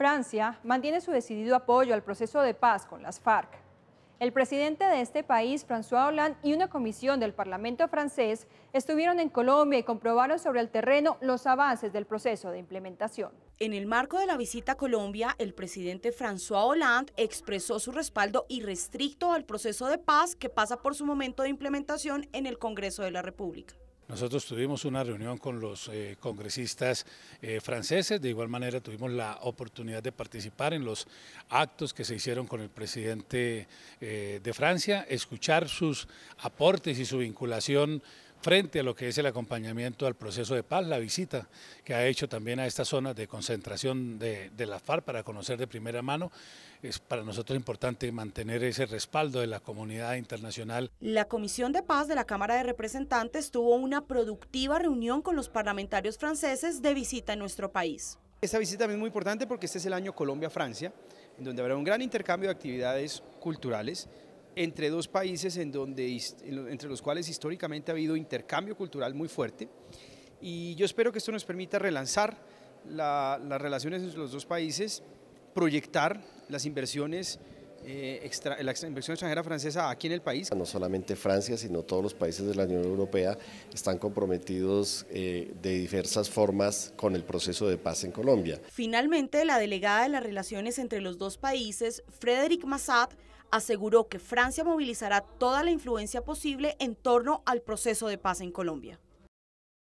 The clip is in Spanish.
Francia mantiene su decidido apoyo al proceso de paz con las FARC. El presidente de este país, François Hollande, y una comisión del Parlamento francés estuvieron en Colombia y comprobaron sobre el terreno los avances del proceso de implementación. En el marco de la visita a Colombia, el presidente François Hollande expresó su respaldo irrestricto al proceso de paz que pasa por su momento de implementación en el Congreso de la República. Nosotros tuvimos una reunión con los eh, congresistas eh, franceses, de igual manera tuvimos la oportunidad de participar en los actos que se hicieron con el presidente eh, de Francia, escuchar sus aportes y su vinculación frente a lo que es el acompañamiento al proceso de paz, la visita que ha hecho también a esta zona de concentración de, la FARC para conocer de primera mano. Es para nosotros importante mantener ese respaldo de la comunidad internacional. La Comisión de Paz de la Cámara de Representantes tuvo una productiva reunión con los parlamentarios franceses de visita en nuestro país. Esta visita es muy importante porque este es el año Colombia-Francia, en donde habrá un gran intercambio de actividades culturales, entre dos países en donde, entre los cuales históricamente ha habido intercambio cultural muy fuerte. Y yo espero que esto nos permita relanzar las relaciones entre los dos países, proyectar las inversiones eh, la inversión extranjera francesa aquí en el país. No solamente Francia, sino todos los países de la Unión Europea están comprometidos eh, de diversas formas con el proceso de paz en Colombia. Finalmente, la delegada de las relaciones entre los dos países, Frédéric Massat, aseguró que Francia movilizará toda la influencia posible en torno al proceso de paz en Colombia.